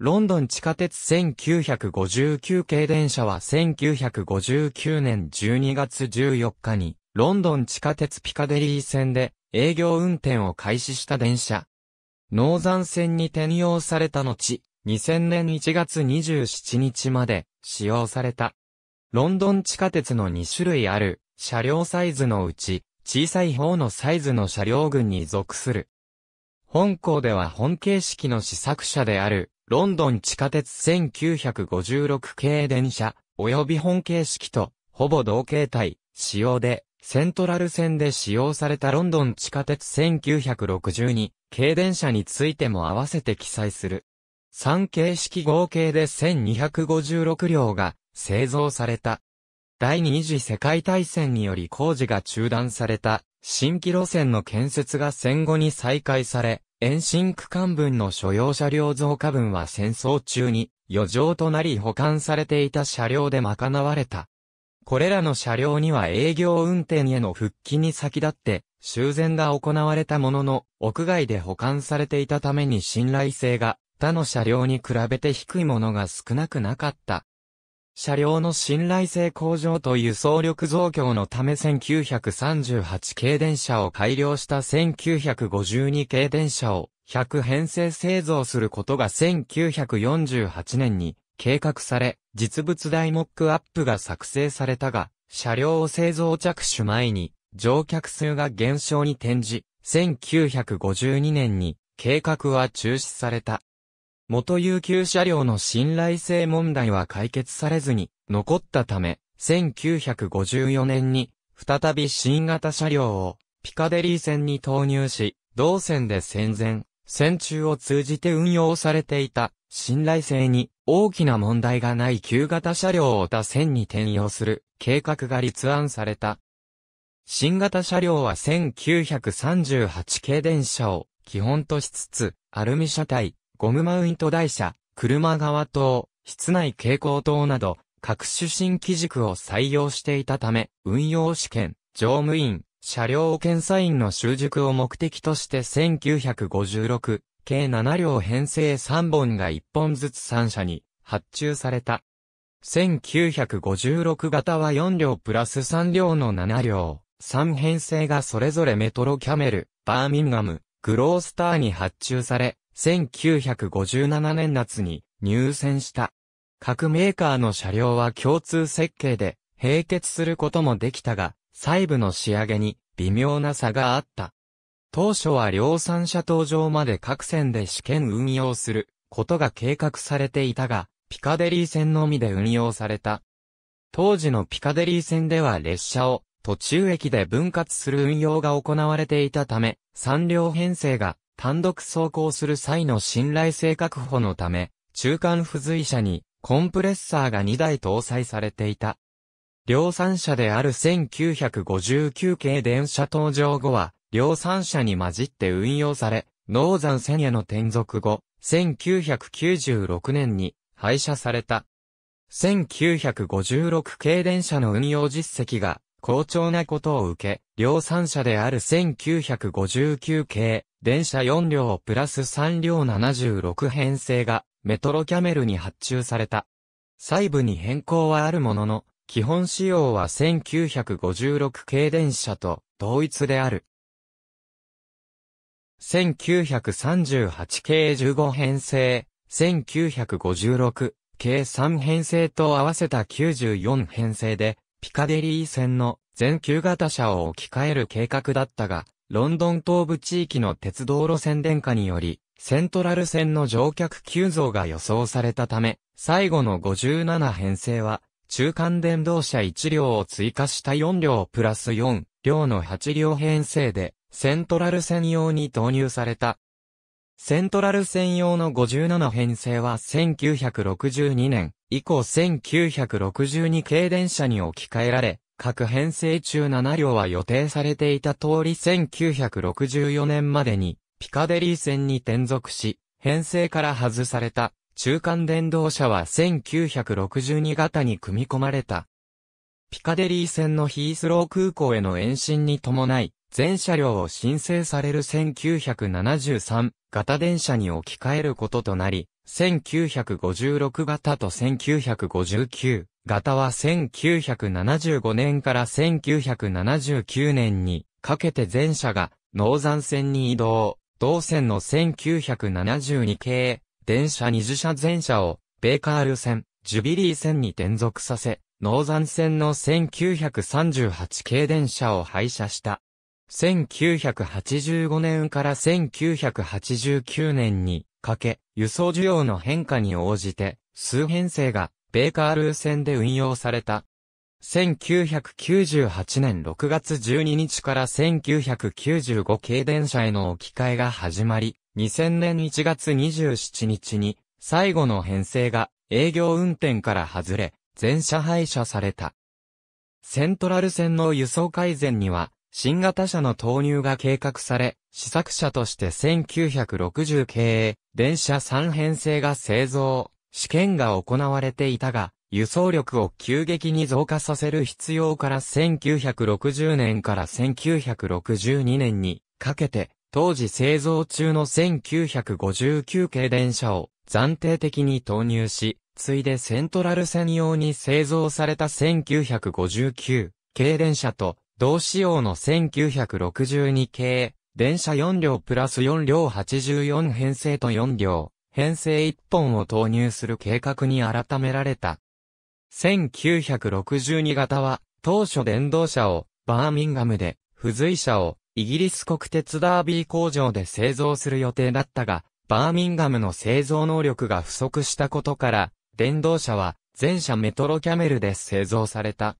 ロンドン地下鉄1959系電車は1959年12月14日に、ロンドン地下鉄ピカデリー線で営業運転を開始した電車。ノーザン線に転用された後、2000年1月27日まで使用された。ロンドン地下鉄の2種類ある車両サイズのうち、小さい方のサイズの車両群に属する。本校では本形式の試作車であるロンドン地下鉄1956系電車、及び本形式と、ほぼ同形態、使用で、セントラル線で使用されたロンドン地下鉄1962系電車についても合わせて記載する。3形式合計で1256両が製造された。第二次世界大戦により工事が中断された新規路線の建設が戦後に再開され、遠心区間分の所要車両増加分は戦争中に余剰となり保管されていた車両で賄われた。これらの車両には営業運転への復帰に先立って修繕が行われたものの屋外で保管されていたために信頼性が他の車両に比べて低いものが少なくなかった。車両の信頼性向上と輸送力増強のため1938系電車を改良した1952系電車を100編成製造することが1948年に計画され、実物大モックアップが作成されたが、車両を製造着手前に乗客数が減少に転じ、1952年に計画は中止された。元有給車両の信頼性問題は解決されずに残ったため、1954年に再び新型車両をピカデリー線に投入し、同線で戦前、戦中を通じて運用されていた信頼性に大きな問題がない旧型車両を他線に転用する計画が立案された。新型車両は1938系電車を基本としつつ、アルミ車体、ゴムマウント台車、車側灯、室内蛍光灯など、各種新機軸を採用していたため、運用試験、乗務員、車両検査員の習熟を目的として1956、計7両編成3本が1本ずつ3社に発注された。1956型は4両プラス3両の7両、3編成がそれぞれメトロキャメル、バーミンガム、グロースターに発注され、1957年夏に入線した。各メーカーの車両は共通設計で並結することもできたが、細部の仕上げに微妙な差があった。当初は量産車登場まで各線で試験運用することが計画されていたが、ピカデリー線のみで運用された。当時のピカデリー線では列車を途中駅で分割する運用が行われていたため、3両編成が単独走行する際の信頼性確保のため、中間付随車にコンプレッサーが2台搭載されていた。量産車である1959系電車登場後は、量産車に混じって運用され、農山線への転属後、1996年に廃車された。1956系電車の運用実績が好調なことを受け、量産車である1959系電車4両プラス3両76編成がメトロキャメルに発注された。細部に変更はあるものの、基本仕様は1956系電車と同一である。1938系15編成、1956系3編成と合わせた94編成で、ピカデリー線の全球型車を置き換える計画だったが、ロンドン東部地域の鉄道路線電化により、セントラル線の乗客急増が予想されたため、最後の57編成は、中間電動車1両を追加した4両プラス4両の8両編成で、セントラル線用に投入された。セントラル線用の57編成は1962年以降1962系電車に置き換えられ、各編成中7両は予定されていた通り1964年までにピカデリー線に転属し、編成から外された中間電動車は1962型に組み込まれた。ピカデリー線のヒースロー空港への延伸に伴い、全車両を申請される1973型電車に置き換えることとなり、1956型と1959ガタは1975年から1979年にかけて全車が農山線に移動、同線の1972系、電車20車全車をベーカール線、ジュビリー線に転属させ、農山線の1938系電車を廃車した。1985年から1989年にかけ、輸送需要の変化に応じて、数編成がベーカールー線で運用された。1998年6月12日から1995系電車への置き換えが始まり、2000年1月27日に最後の編成が営業運転から外れ、全車廃車された。セントラル線の輸送改善には、新型車の投入が計画され、試作車として1960系電車3編成が製造。試験が行われていたが、輸送力を急激に増加させる必要から1960年から1962年にかけて、当時製造中の1959系電車を暫定的に投入し、ついでセントラル専用に製造された1959系電車と同仕様の1962系電車4両プラス4両84編成と4両編成1本を投入する計画に改められた。1962型は、当初電動車を、バーミンガムで、付随車を、イギリス国鉄ダービー工場で製造する予定だったが、バーミンガムの製造能力が不足したことから、電動車は、全車メトロキャメルで製造された。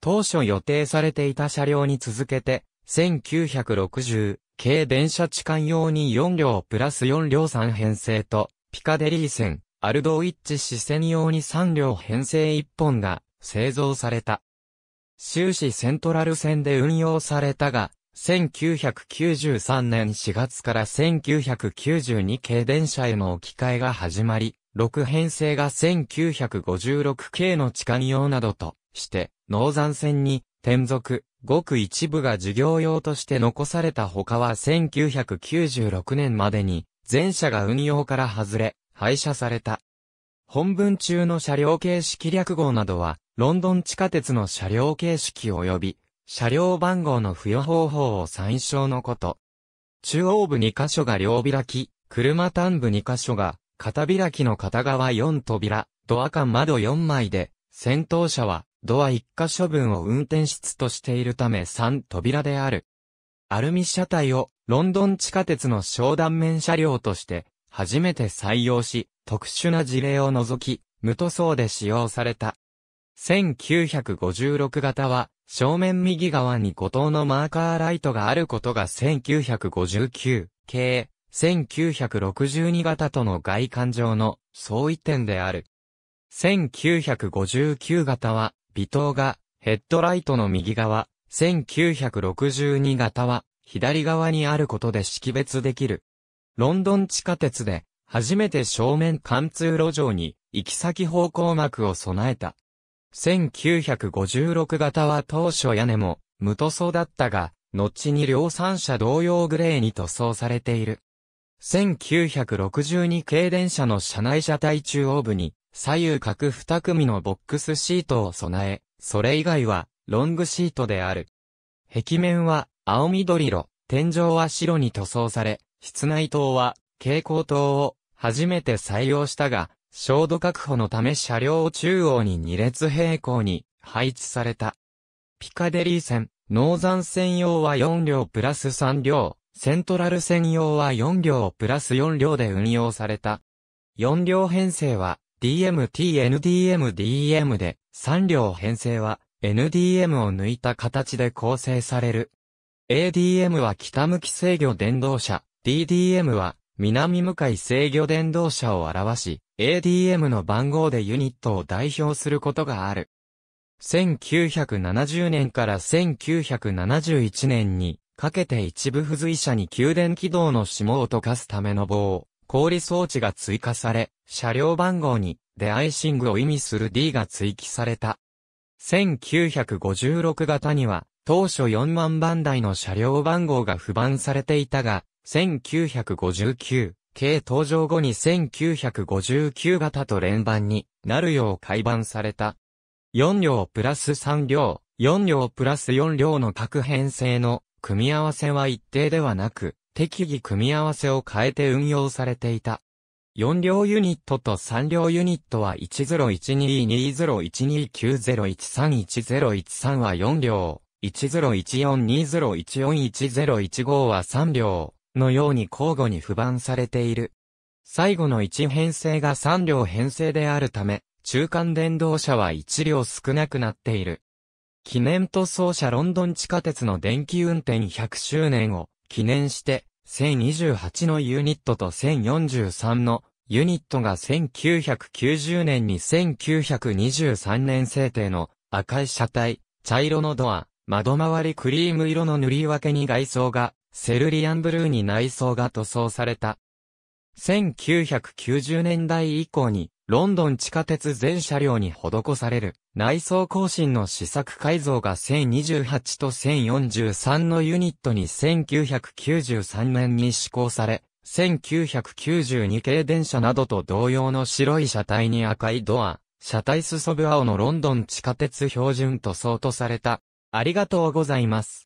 当初予定されていた車両に続けて、1960、軽電車痴換用に4両プラス4両3編成と、ピカデリー線、アルドウィッチ支線用に3両編成1本が製造された。終始セントラル線で運用されたが、1993年4月から1992系電車への置き換えが始まり、6編成が1956系の地下に用などとして、農山線に転属、ごく一部が事業用として残された他は1996年までに全車が運用から外れ、廃車された。本文中の車両形式略号などは、ロンドン地下鉄の車両形式及び、車両番号の付与方法を参照のこと。中央部2箇所が両開き、車端部2箇所が、片開きの片側4扉、ドア間窓4枚で、先頭車は、ドア1箇所分を運転室としているため3扉である。アルミ車体をロンドン地下鉄の商断面車両として、初めて採用し、特殊な事例を除き、無塗装で使用された。1956型は、正面右側に五灯のマーカーライトがあることが1959系、1962型との外観上の相違点である。1959型は、微灯がヘッドライトの右側、1962型は左側にあることで識別できる。ロンドン地下鉄で、初めて正面貫通路上に、行き先方向幕を備えた。1956型は当初屋根も、無塗装だったが、後に量産車同様グレーに塗装されている。1962系電車の車内車体中央部に、左右各2組のボックスシートを備え、それ以外は、ロングシートである。壁面は、青緑色、天井は白に塗装され、室内灯は蛍光灯を初めて採用したが、照度確保のため車両を中央に2列平行に配置された。ピカデリー線、ノーザン線用は4両プラス3両、セントラル線用は4両プラス4両で運用された。4両編成は DMT、NDM、DM で、3両編成は NDM を抜いた形で構成される。ADM は北向き制御電動車、DDM は南向かい制御電動車を表し、ADM の番号でユニットを代表することがある。1970年から1971年にかけて一部付随車に給電軌道の霜を溶かすための棒、氷装置が追加され、車両番号にデアイシングを意味する D が追記された。1956型には当初4万番台の車両番号が不番されていたが、1959系登場後に1959型と連番になるよう改版された。4両プラス3両、4両プラス4両の各編成の組み合わせは一定ではなく、適宜組み合わせを変えて運用されていた。4両ユニットと3両ユニットは1012201290131013は4両。101420141015は3両のように交互に不番されている。最後の1編成が3両編成であるため、中間電動車は1両少なくなっている。記念塗装車ロンドン地下鉄の電気運転100周年を記念して、1028のユニットと1043のユニットが1990年に1923年制定の赤い車体、茶色のドア、窓周りクリーム色の塗り分けに外装が、セルリアンブルーに内装が塗装された。1990年代以降に、ロンドン地下鉄全車両に施される、内装更新の試作改造が1028と1043のユニットに1993年に施行され、1992系電車などと同様の白い車体に赤いドア、車体裾部青のロンドン地下鉄標準塗装とされた。ありがとうございます。